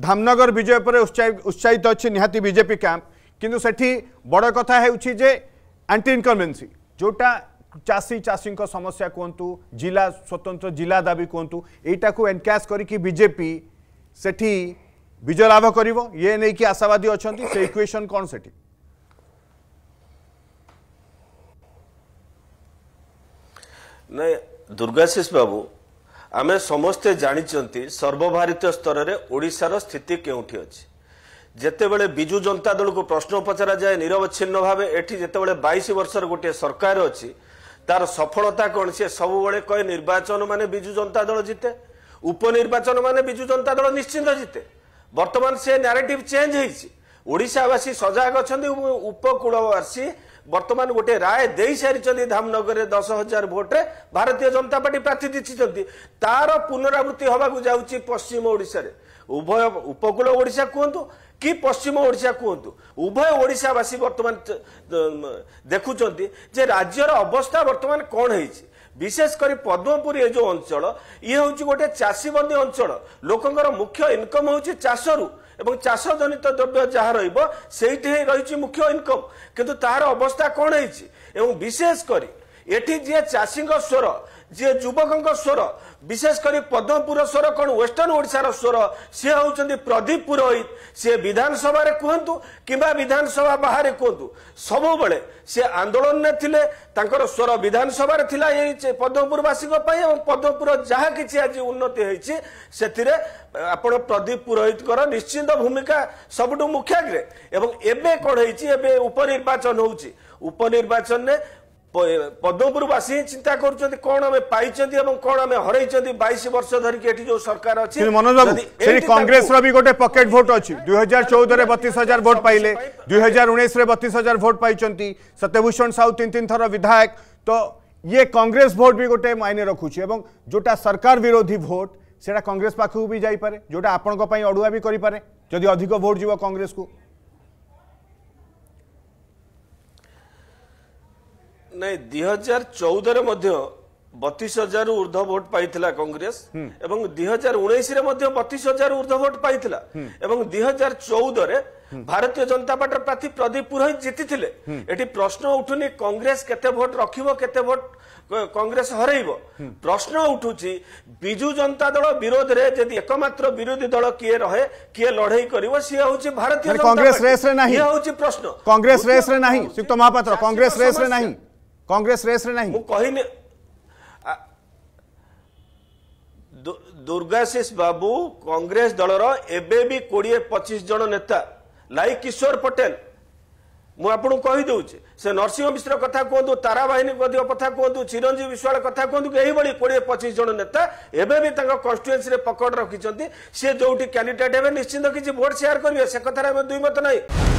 धामनगर विजय पर उत्साहित अच्छी निहाती बीजेपी क्या कि से बड़ कथा जे एंटी इनकमेन्सी जोटा चाषी चाषी समस्या कहतु जिला स्वतंत्र जिला दाबी कहतु यू एनकैश करजेपी से विजय लाभ कर ये नहीं कि आशावादी अच्छा से इक्वेशन कौन से दुर्गाशीष बाबू ଆମେ ସମସ୍ତେ ଜାଣିଛନ୍ତି ସର୍ବଭାରତୀୟ ସ୍ତରରେ ଓଡ଼ିଶାର ସ୍ଥିତି କେଉଁଠି ଅଛି ଯେତେବେଳେ ବିଜୁ ଜନତା ଦଳକୁ ପ୍ରଶ୍ନ ପଚରାଯାଏ ନିରବଚ୍ଛିନ୍ନ ଭାବେ ଏଠି ଯେତେବେଳେ ବାଇଶ ବର୍ଷର ଗୋଟିଏ ସରକାର ଅଛି ତାର ସଫଳତା କ'ଣ ସିଏ ସବୁବେଳେ କହେ ନିର୍ବାଚନ ମାନେ ବିଜୁ ଜନତା ଦଳ ଜିତେ ଉପନିର୍ବାଚନ ମାନେ ବିଜୁ ଜନତା ଦଳ ନିଶ୍ଚିନ୍ତ ଜିତେ ବର୍ତ୍ତମାନ ସେ ନ୍ୟାରେଟିଭ୍ ଚେଞ୍ଜ ହେଇଛି ଓଡ଼ିଶାବାସୀ ସଜାଗ ଅଛନ୍ତି ଉପକୂଳବାସୀ ବର୍ତ୍ତମାନ ଗୋଟିଏ ରାୟ ଦେଇସାରିଛନ୍ତି ଧାମନଗରରେ ଦଶ ହଜାର ଭୋଟରେ ଭାରତୀୟ ଜନତା ପାର୍ଟି ପ୍ରାର୍ଥୀ ଜିତିଛନ୍ତି ତାର ପୁନରାବୃତ୍ତି ହେବାକୁ ଯାଉଛି ପଶ୍ଚିମ ଓଡ଼ିଶାରେ ଉଭୟ ଉପକୂଳ ଓଡ଼ିଶା କୁହନ୍ତୁ କି ପଶ୍ଚିମ ଓଡ଼ିଶା କୁହନ୍ତୁ ଉଭୟ ଓଡ଼ିଶାବାସୀ ବର୍ତ୍ତମାନ ଦେଖୁଛନ୍ତି ଯେ ରାଜ୍ୟର ଅବସ୍ଥା ବର୍ତ୍ତମାନ କ'ଣ ହେଇଛି ବିଶେଷ କରି ପଦ୍ମପୁର ଏ ଯେଉଁ ଅଞ୍ଚଳ ଇଏ ହେଉଛି ଗୋଟେ ଚାଷୀବନ୍ଦୀ ଅଞ୍ଚଳ ଲୋକଙ୍କର ମୁଖ୍ୟ ଇନକମ୍ ହେଉଛି ଚାଷରୁ ଏବଂ ଚାଷ ଜନିତ ଦ୍ରବ୍ୟ ଯାହା ରହିବ ସେଇଠି ହିଁ ରହିଛି ମୁଖ୍ୟ ଇନକମ୍ କିନ୍ତୁ ତାହାର ଅବସ୍ଥା କ'ଣ ହେଇଛି ଏବଂ ବିଶେଷ କରି ଏଠି ଯିଏ ଚାଷୀଙ୍କ ସ୍ୱର ଯିଏ ଯୁବକଙ୍କ ସ୍ୱର ବିଶେଷ କରି ପଦ୍ମପୁର ସ୍ୱର କ'ଣ ୱେଷ୍ଟର୍ଣ୍ଣ ଓଡ଼ିଶାର ସ୍ୱର ସିଏ ହେଉଛନ୍ତି ପ୍ରଦୀପ ପୁରୋହିତ ସିଏ ବିଧାନସଭାରେ କୁହନ୍ତୁ କିମ୍ବା ବିଧାନସଭା ବାହାରେ କୁହନ୍ତୁ ସବୁବେଳେ ସିଏ ଆନ୍ଦୋଳନରେ ଥିଲେ ତାଙ୍କର ସ୍ୱର ବିଧାନସଭାରେ ଥିଲା ଏଇ ପଦ୍ମପୁରବାସୀଙ୍କ ପାଇଁ ଏବଂ ପଦ୍ମପୁର ଯାହା କିଛି ଆଜି ଉନ୍ନତି ହୋଇଛି ସେଥିରେ ଆପଣ ପ୍ରଦୀପ ପୁରୋହିତଙ୍କର ନିଶ୍ଚିନ୍ତ ଭୂମିକା ସବୁଠୁ ମୁଖ୍ୟାଗ୍ରେ ଏବଂ ଏବେ କ'ଣ ହେଇଛି ଏବେ ଉପନିର୍ବାଚନ ହେଉଛି ଉପନିର୍ବାଚନରେ पद्मपुरवासी चिंता कर कांग्रेस पकेट भोट अच्छी चौदह बतीस हजार भोट पाइले दुईार उतीस हजार भोट पाई सत्यभूषण साहु तीन तीन थर विधायक तो ये कांग्रेस भोट भी गोटे मायने रखुच्छे जोटा सरकार विरोधी भोट से कंग्रेस पाखक भी जापे जो आप अड़ुआ भी करें जदि अधिक भोट जीव कंग्रेस को ନାଇଁ ଦୁଇ ହଜାର ଚଉଦରେ ମଧ୍ୟ ବତିଶ ହଜାରରୁ ଉର୍ଦ୍ଧ୍ୱ ଭୋଟ ପାଇଥିଲା କଂଗ୍ରେସ ଏବଂ ଦୁଇ ହଜାର ଉଣେଇଶରେ ମଧ୍ୟ ବତିଶ ହଜାର ଉର୍ଦ୍ଧ୍ୱ ଭୋଟ ପାଇଥିଲା ଏବଂ ଦୁଇ ହଜାର ଚଉଦରେ ଭାରତୀୟ ଜନତା ପାର୍ଟିର ପ୍ରାର୍ଥୀ ପ୍ରଦୀପ ପୁରୋହିତ ଜିତିଥିଲେ ଏଠି ପ୍ରଶ୍ନ ଉଠୁନି କଂଗ୍ରେସ କେତେ ଭୋଟ ରଖିବ କେତେ ଭୋଟ କଂଗ୍ରେସ ହରେଇବ ପ୍ରଶ୍ନ ଉଠୁଛି ବିଜୁ ଜନତା ଦଳ ବିରୋଧରେ ଯଦି ଏକମାତ୍ର ବିରୋଧୀ ଦଳ କିଏ ରହେ କିଏ ଲଢେଇ କରିବ ସିଏ ହଉଛି ଭାରତୀୟ କଂଗ୍ରେସ ରେସ୍ରେ ନାହିଁ ହଉଛି ପ୍ରଶ୍ନ କଂଗ୍ରେସ ରେସ୍ରେ ନାହିଁ ଶ୍ରୀଯୁକ୍ତ ମହାପାତ୍ର କଂଗ୍ରେସ ରେସ୍ରେ ନାହିଁ କଂଗ୍ରେସ ରେସ୍ରେ ନାହିଁ ମୁଁ କହିନି ଦୁର୍ଗାଶିଷ ବାବୁ କଂଗ୍ରେସ ଦଳର ଏବେ ବି କୋଡ଼ିଏ ପଚିଶ ଜଣ ନେତା ଲାଇକ୍ କିଶୋର ପଟେଲ ମୁଁ ଆପଣଙ୍କୁ କହିଦେଉଛି ସେ ନରସିଂହ ମିଶ୍ର କଥା କୁହନ୍ତୁ ତାରାବାହିନୀ ଗଦିବ କଥା କୁହନ୍ତୁ ଚିରଞ୍ଜୀବୀ ବିଶ୍ୱାଳ କଥା କୁହନ୍ତୁ ଏହିଭଳି କୋଡ଼ିଏ ପଚିଶ ଜଣ ନେତା ଏବେ ବି ତାଙ୍କ କନଷ୍ଟିଚୁଏନ୍ସିରେ ପକେଟ ରଖିଛନ୍ତି ସିଏ ଯୋଉଠି କ୍ୟାଣ୍ଡିଡେଟ୍ ହେବେ ନିଶ୍ଚିନ୍ତ କିଛି ଭୋଟ୍ ସେୟାର କରିବେ ସେ କଥାରେ ଆମେ ଦୁଇମତ ନାହିଁ